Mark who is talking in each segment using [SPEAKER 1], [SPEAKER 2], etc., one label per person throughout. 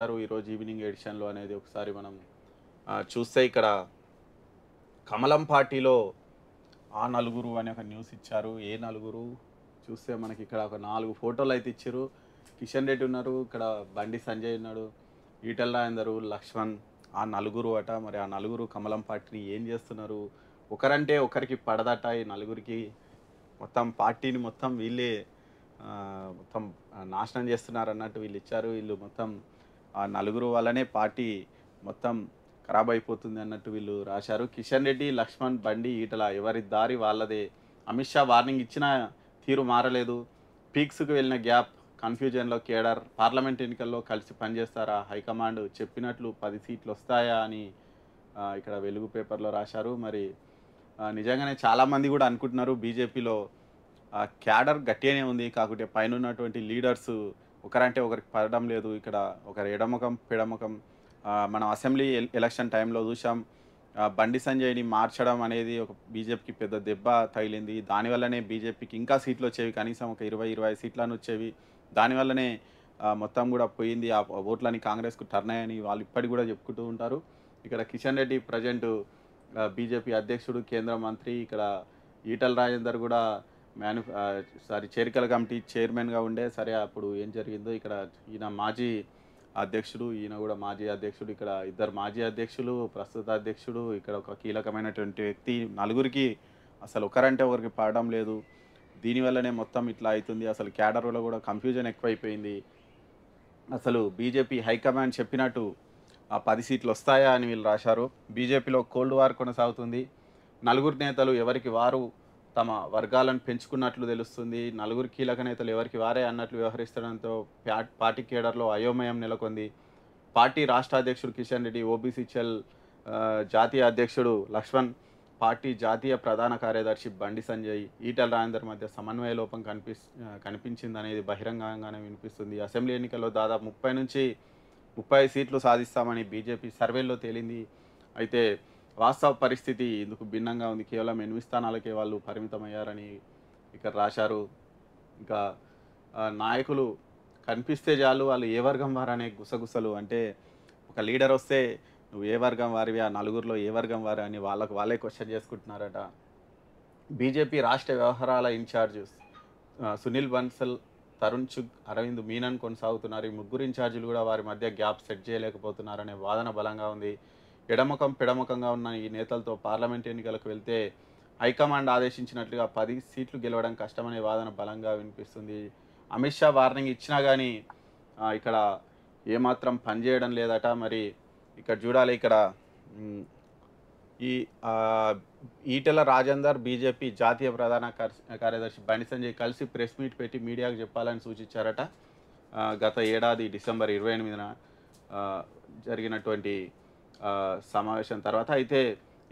[SPEAKER 1] చేశారు ఈరోజు ఈవినింగ్ ఎడిషన్లో అనేది ఒకసారి మనం చూస్తే ఇక్కడ కమలం పార్టీలో ఆ నలుగురు అనే ఒక న్యూస్ ఇచ్చారు ఏ నలుగురు చూస్తే మనకి ఇక్కడ ఒక నాలుగు ఫోటోలు అయితే ఇచ్చారు కిషన్ రెడ్డి ఉన్నారు ఇక్కడ బండి సంజయ్ ఉన్నాడు ఈటల్ రాయందరు లక్ష్మణ్ ఆ నలుగురు అట మరి ఆ నలుగురు కమలం పార్టీని ఏం చేస్తున్నారు ఒకరంటే ఒకరికి పడదట ఈ నలుగురికి మొత్తం పార్టీని మొత్తం వీళ్ళే మొత్తం నాశనం చేస్తున్నారు అన్నట్టు వీళ్ళు ఇచ్చారు వీళ్ళు మొత్తం ఆ నలుగురు వల్లనే పార్టీ మొత్తం ఖరాబ్ అయిపోతుంది అన్నట్టు వీళ్ళు రాశారు కిషన్ రెడ్డి లక్ష్మణ్ బండి ఈటల ఎవరి దారి వాళ్ళదే అమిత్ షా వార్నింగ్ ఇచ్చిన తీరు మారలేదు పీక్స్కి వెళ్ళిన గ్యాప్ కన్ఫ్యూజన్లో కేడర్ పార్లమెంట్ ఎన్నికల్లో కలిసి పనిచేస్తారా హైకమాండ్ చెప్పినట్లు పది సీట్లు వస్తాయా అని ఇక్కడ వెలుగు పేపర్లో రాశారు మరి నిజంగానే చాలామంది కూడా అనుకుంటున్నారు బీజేపీలో క్యాడర్ గట్టిగానే ఉంది కాకుంటే పైన ఉన్నటువంటి ఒకరంటే ఒకరికి పడడం లేదు ఇక్కడ ఒకరి ఎడముఖం పిడముఖం మనం అసెంబ్లీ ఎలక్షన్ టైంలో చూసాం బండి సంజయ్ని మార్చడం అనేది ఒక బీజేపీకి పెద్ద దెబ్బ తగిలింది దానివల్లనే బీజేపీకి ఇంకా సీట్లు వచ్చేవి కనీసం ఒక ఇరవై ఇరవై సీట్లను వచ్చేవి దానివల్లనే మొత్తం కూడా పోయింది ఆ ఓట్లని కాంగ్రెస్కు టర్న్ అయ్యని వాళ్ళు ఇప్పటికి కూడా చెప్పుకుంటూ ఉంటారు ఇక్కడ కిషన్ రెడ్డి ప్రజెంట్ బీజేపీ అధ్యక్షుడు కేంద్ర మంత్రి ఇక్కడ ఈటల రాజేందర్ కూడా మ్యాను సారీ చేరికల కమిటీ చైర్మన్గా ఉండే సరే అప్పుడు ఏం జరిగిందో ఇక్కడ ఈయన మాజీ అధ్యక్షుడు ఈయన కూడా మాజీ అధ్యక్షుడు ఇక్కడ ఇద్దరు మాజీ అధ్యక్షులు ప్రస్తుత అధ్యక్షుడు ఇక్కడ ఒక కీలకమైనటువంటి వ్యక్తి నలుగురికి అసలు ఒకరంటే ఒకరికి పాడడం లేదు దీనివల్లనే మొత్తం ఇట్లా అవుతుంది అసలు క్యాడర్లో కూడా కన్ఫ్యూజన్ ఎక్కువైపోయింది అసలు బీజేపీ హైకమాండ్ చెప్పినట్టు ఆ పది సీట్లు వస్తాయా అని వీళ్ళు రాశారు బీజేపీలో కోల్డ్ వార్ కొనసాగుతుంది నలుగురు నేతలు ఎవరికి వారు తమ వర్గాలను పెంచుకున్నట్లు తెలుస్తుంది నలుగురు కీలక నేతలు ఎవరికి వారే అన్నట్లు వ్యవహరిస్తడంతో పార్టీ కేడర్లో అయోమయం నెలకొంది పార్టీ రాష్ట్ర అధ్యక్షుడు కిషన్ రెడ్డి ఓబీసీ చెల్ జాతీయ అధ్యక్షుడు లక్ష్మణ్ పార్టీ జాతీయ ప్రధాన కార్యదర్శి బండి సంజయ్ ఈటల రాజేందర్ మధ్య సమన్వయ లోపం కనిపిస్ కనిపించింది అనేది బహిరంగంగానే వినిపిస్తుంది అసెంబ్లీ ఎన్నికల్లో దాదాపు ముప్పై నుంచి ముప్పై సీట్లు సాధిస్తామని బీజేపీ సర్వేల్లో తేలింది అయితే వాస్తవ పరిస్థితి ఇందుకు భిన్నంగా ఉంది కేవలం ఎనిమిది స్థానాలకే వాళ్ళు పరిమితమయ్యారని ఇక్కడ రాశారు ఇంకా నాయకులు కనిపిస్తే చాలు వాళ్ళు ఏ వర్గం వారనే గుసగుసలు అంటే ఒక లీడర్ వస్తే నువ్వు ఏ వర్గం వారివి ఆ నలుగురిలో ఏ వర్గం వారు అని వాళ్ళకు వాళ్ళే క్వశ్చన్ చేసుకుంటున్నారట బీజేపీ రాష్ట్ర వ్యవహారాల ఇన్ఛార్జ్ సునీల్ బన్సల్ తరుణ్ చుగ్ అరవింద్ మీనన్ కొనసాగుతున్నారు ఈ ముగ్గురు ఇన్ఛార్జీలు కూడా వారి మధ్య గ్యాప్ సెట్ చేయలేకపోతున్నారనే వాదన బలంగా ఉంది ఎడమకం పెడమకంగా ఉన్న ఈ నేతలతో పార్లమెంట్ ఎన్నికలకు వెళ్తే హైకమాండ్ ఆదేశించినట్లుగా పది సీట్లు గెలవడం కష్టమనే వాదన బలంగా వినిపిస్తుంది అమిత్ షా వార్నింగ్ ఇచ్చినా కానీ ఇక్కడ ఏమాత్రం పనిచేయడం లేదట మరి ఇక్కడ చూడాలి ఇక్కడ ఈ ఈటెల రాజేందర్ బీజేపీ జాతీయ ప్రధాన కార్యదర్శి బండి సంజయ్ కలిసి ప్రెస్ మీట్ పెట్టి మీడియాకు చెప్పాలని సూచించారట గత ఏడాది డిసెంబర్ ఇరవై ఎనిమిదిన జరిగినటువంటి సమావేశం తర్వాత అయితే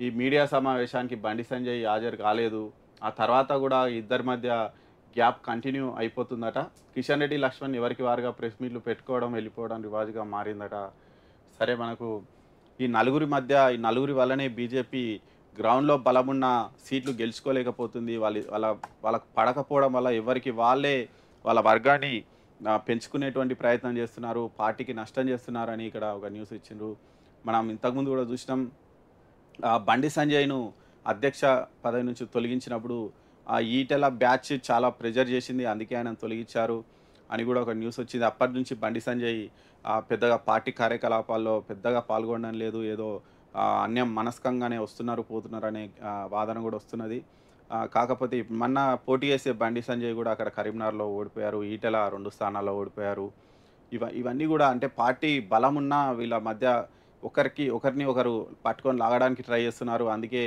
[SPEAKER 1] ఈ మీడియా సమావేశానికి బండి సంజయ్ హాజరు కాలేదు ఆ తర్వాత కూడా ఇద్దరి మధ్య గ్యాప్ కంటిన్యూ అయిపోతుందట కిషన్ రెడ్డి లక్ష్మణ్ ఎవరికి వారుగా ప్రెస్ మీట్లు పెట్టుకోవడం వెళ్ళిపోవడం రివాజుగా మారిందట సరే మనకు ఈ నలుగురి మధ్య ఈ నలుగురి వల్లనే బీజేపీ గ్రౌండ్లో బలమున్న సీట్లు గెలుచుకోలేకపోతుంది వాళ్ళ వాళ్ళ వాళ్ళకు పడకపోవడం వల్ల ఎవరికి వాళ్ళే వాళ్ళ వర్గాన్ని పెంచుకునేటువంటి ప్రయత్నం చేస్తున్నారు పార్టీకి నష్టం చేస్తున్నారని ఇక్కడ ఒక న్యూస్ ఇచ్చిండ్రు మనం ఇంతకుముందు కూడా చూసినాం బండి సంజయ్ను అధ్యక్ష పదవి నుంచి తొలగించినప్పుడు ఆ ఈటెల బ్యాచ్ చాలా ప్రెజర్ చేసింది అందుకే ఆయన తొలగించారు అని కూడా ఒక న్యూస్ వచ్చింది అప్పటి నుంచి బండి సంజయ్ పెద్దగా పార్టీ కార్యకలాపాల్లో పెద్దగా పాల్గొనడం లేదు ఏదో అన్యం మనస్కంగానే వస్తున్నారు పోతున్నారు అనే వాదన కూడా వస్తున్నది కాకపోతే మొన్న పోటీ చేసే బండి సంజయ్ కూడా అక్కడ కరీంనగర్లో ఓడిపోయారు ఈటెల రెండు స్థానాల్లో ఓడిపోయారు ఇవ ఇవన్నీ కూడా అంటే పార్టీ బలమున్నా వీళ్ళ మధ్య ఒకరికి ఒకరిని ఒకరు పట్టుకొని లాగడానికి ట్రై చేస్తున్నారు అందుకే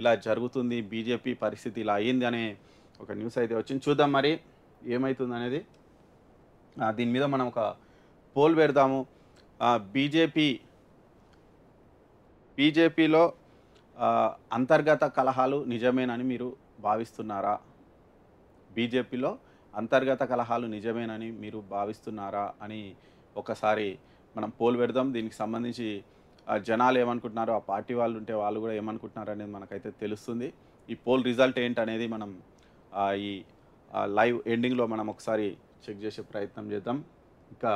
[SPEAKER 1] ఇలా జరుగుతుంది బీజేపీ పరిస్థితి ఇలా అయ్యింది అనే ఒక న్యూస్ అయితే వచ్చింది చూద్దాం మరి ఏమవుతుంది అనేది దీని మీద మనం ఒక పోల్ పెడదాము బీజేపీ బీజేపీలో అంతర్గత కలహాలు నిజమేనని మీరు భావిస్తున్నారా బీజేపీలో అంతర్గత కలహాలు నిజమేనని మీరు భావిస్తున్నారా అని ఒకసారి మనం పోల్ పెడదాం దీనికి సంబంధించి జనాలు ఏమనుకుంటున్నారో ఆ పార్టీ వాళ్ళు ఉంటే వాళ్ళు కూడా ఏమనుకుంటున్నారు అనేది మనకైతే తెలుస్తుంది ఈ పోల్ రిజల్ట్ ఏంటనేది మనం ఈ లైవ్ ఎండింగ్లో మనం ఒకసారి చెక్ చేసే ప్రయత్నం చేద్దాం ఇంకా